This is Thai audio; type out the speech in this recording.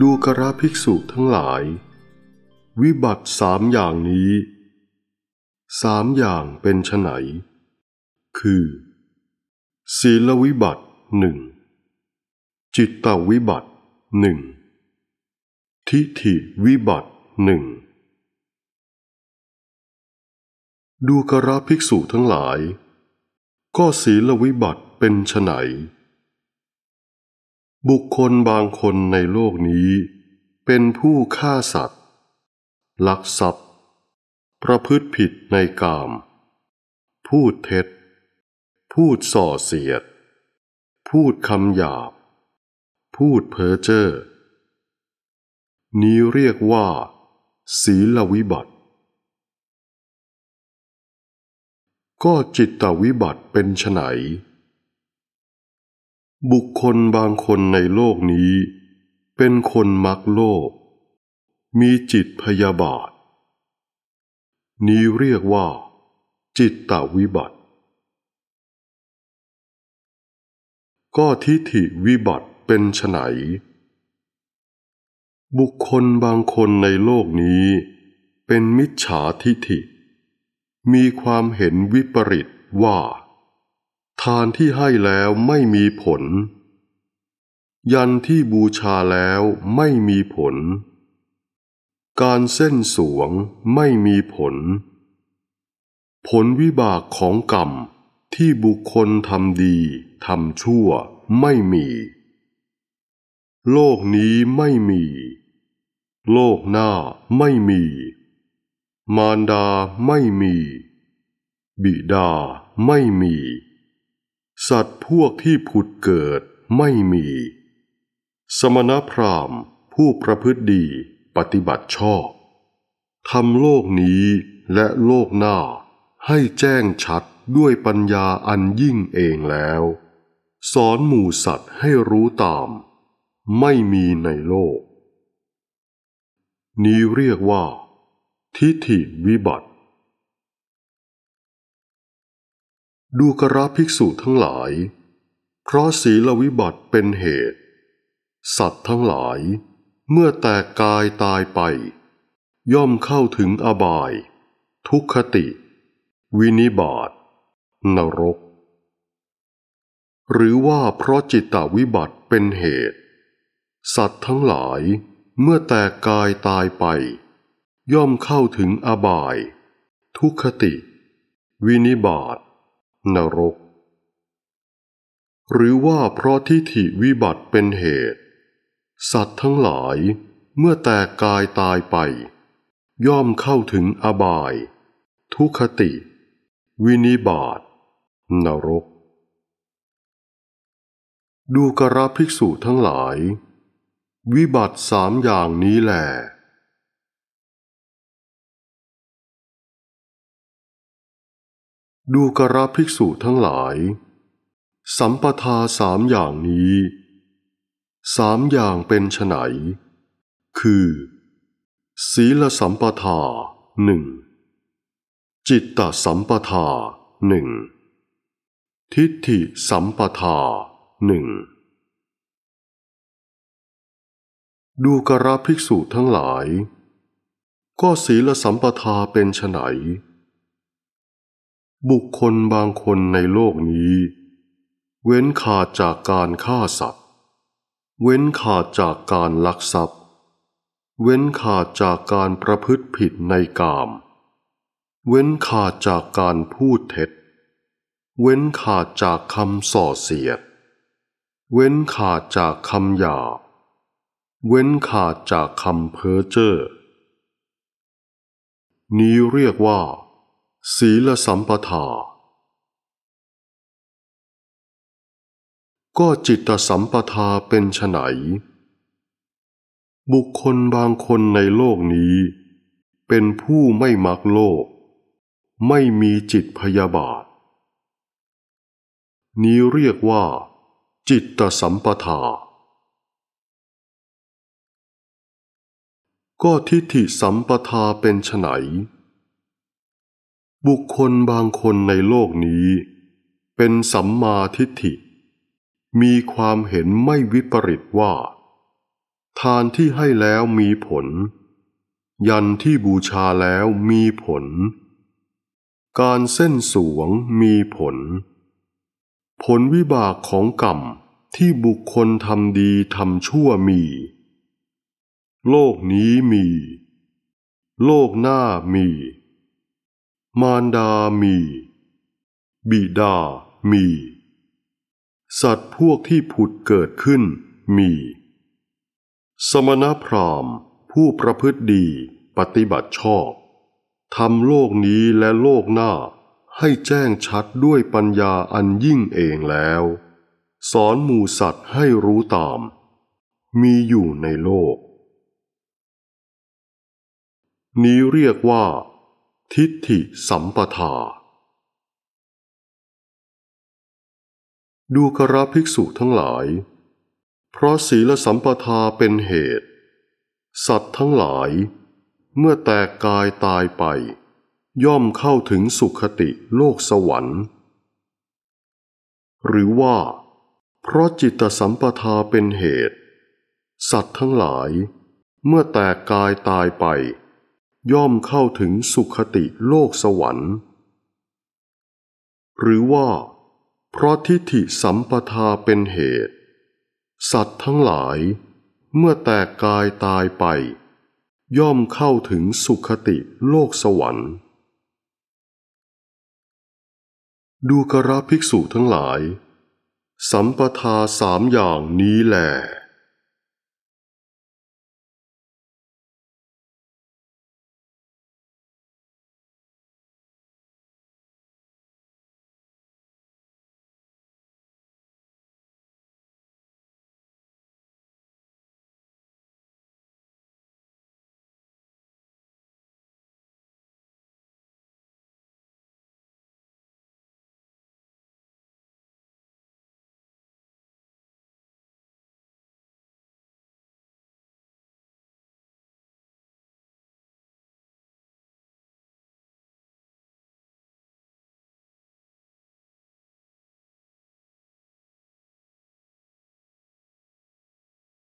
ดูกระภิกษุทั้งหลาย วิบัติสามอย่างนี้สามอย่างเป็นไฉนคือ ศีลวิบัติหนึ่ง จิตตวิบัติหนึ่ง ทิฏฐิวิบัติหนึ่ง ดูกระภิกษุทั้งหลาย ก็ศีลวิบัติเป็นไฉนบุคคลบางคนในโลกนี้ เป็นผู้ฆ่าสัตว์ ลักทรัพย์ประพฤติผิดในกาม พูดเท็จ พูดส่อเสียด พูดคำหยาบ พูดเพ้อเจ้อนี้เรียกว่า ศีลวิบัติก็จิตตวิบัติเป็นไฉนบุคคลบางคนในโลกนี้เป็นคนมักโลภ มีจิตพยาบาท นี้เรียกว่าจิตตวิบัติ ก็ทิฏฐิวิบัติเป็นไนบุคคลบางคนในโลกนี้เป็นมิจฉาทิฏฐิ มีความเห็นวิปริตว่าทานที่ให้แล้วไม่มีผล ยันที่บูชาแล้วไม่มีผล การเส้นสวงไม่มีผล ผลวิบากของกรรมที่บุคคลทำดีทำชั่วไม่มี โลกนี้ไม่มี โลกหน้าไม่มี มารดาไม่มี บิดาไม่มีสัตว์พวกที่ผุดเกิดไม่มี สมณพราหมณ์ผู้ประพฤติดีปฏิบัติชอบทำโลกนี้และโลกหน้า ให้แจ้งชัดด้วยปัญญาอันยิ่งเองแล้ว สอนหมู่สัตว์ให้รู้ตาม ไม่มีในโลก นี้เรียกว่า ทิฏฐิวิบัติดูกระภิกษุทั้งหลาย เพราะศีลวิบัติเป็นเหตุ สัตว์ทั้งหลาย เมื่อแตกกายตายไป ย่อมเข้าถึงอบาย ทุกขติ วินิบาตนรก หรือว่าเพราะจิตตวิบัติเป็นเหตุ สัตว์ทั้งหลาย เมื่อแตกกายตายไป ย่อมเข้าถึงอบาย ทุกขติ วินิบาตนรก หรือว่าเพราะทิฏฐิวิบัติเป็นเหตุ สัตว์ทั้งหลายเมื่อแตกกายตายไป ย่อมเข้าถึงอบาย ทุคติ วินิบาตนรก ดูกระภิกษุทั้งหลาย วิบัติสามอย่างนี้แหละดูกระภิกษุทั้งหลาย สัมปทาสามอย่างนี้ สามอย่างเป็นไฉนคือ ศีลสัมปทาหนึ่งจิตตสัมปทาหนึ่งทิฏฐิสัมปทาหนึ่งดูกระภิกษุทั้งหลาย ก็ศีลสัมปทาเป็นไฉนบุคคลบางคนในโลกนี้ เว้นขาดจากการฆ่าสัตว์เว้นขาดจากการลักทรัพย์เว้นขาดจากการประพฤติผิดในกาม เว้นขาดจากการพูดเท็จ เว้นขาดจากคำส่อเสียด เว้นขาดจากคำหยาบเว้นขาดจากคำเพ้อเจ้อนี้เรียกว่าศีลสัมปทา ก็จิตสัมปทาเป็นไฉนบุคคลบางคนในโลกนี้ เป็นผู้ไม่มักโลก ไม่มีจิตพยาบาท นี้เรียกว่าจิตสัมปทาก็ทิฏฐิสัมปทาเป็นไฉนบุคคลบางคนในโลกนี้ เป็นสัมมาทิฏฐิ มีความเห็นไม่วิปริตว่า ทานที่ให้แล้วมีผล ยันที่บูชาแล้วมีผล การเส้นสวงมีผล ผลวิบากของกรรม ที่บุคคลทำดีทำชั่วมี โลกนี้มี โลกหน้ามีมารดามี บิดามี สัตว์พวกที่ผุดเกิดขึ้นมี สมณพราหมณ์ผู้ประพฤติดีปฏิบัติชอบ ทำโลกนี้และโลกหน้า ให้แจ้งชัดด้วยปัญญาอันยิ่งเองแล้ว สอนหมูสัตว์ให้รู้ตาม มีอยู่ในโลก นี้เรียกว่าทิฏฐิสัมปทา ดูกราภิกษุทั้งหลาย เพราะศีลสัมปทาเป็นเหตุ สัตว์ทั้งหลาย เมื่อแตกกายตายไป ย่อมเข้าถึงสุขติโลกสวรรค์ หรือว่า เพราะจิตสัมปทาเป็นเหตุ สัตว์ทั้งหลาย เมื่อแตกกายตายไปย่อมเข้าถึงสุขติโลกสวรรค์ หรือว่า เพราะทิฏฐิสัมปทาเป็นเหตุ สัตว์ทั้งหลาย เมื่อแตกกายตายไป ย่อมเข้าถึงสุขติโลกสวรรค์ ดูกระภิกษุทั้งหลาย สัมปทาสามอย่างนี้แหละ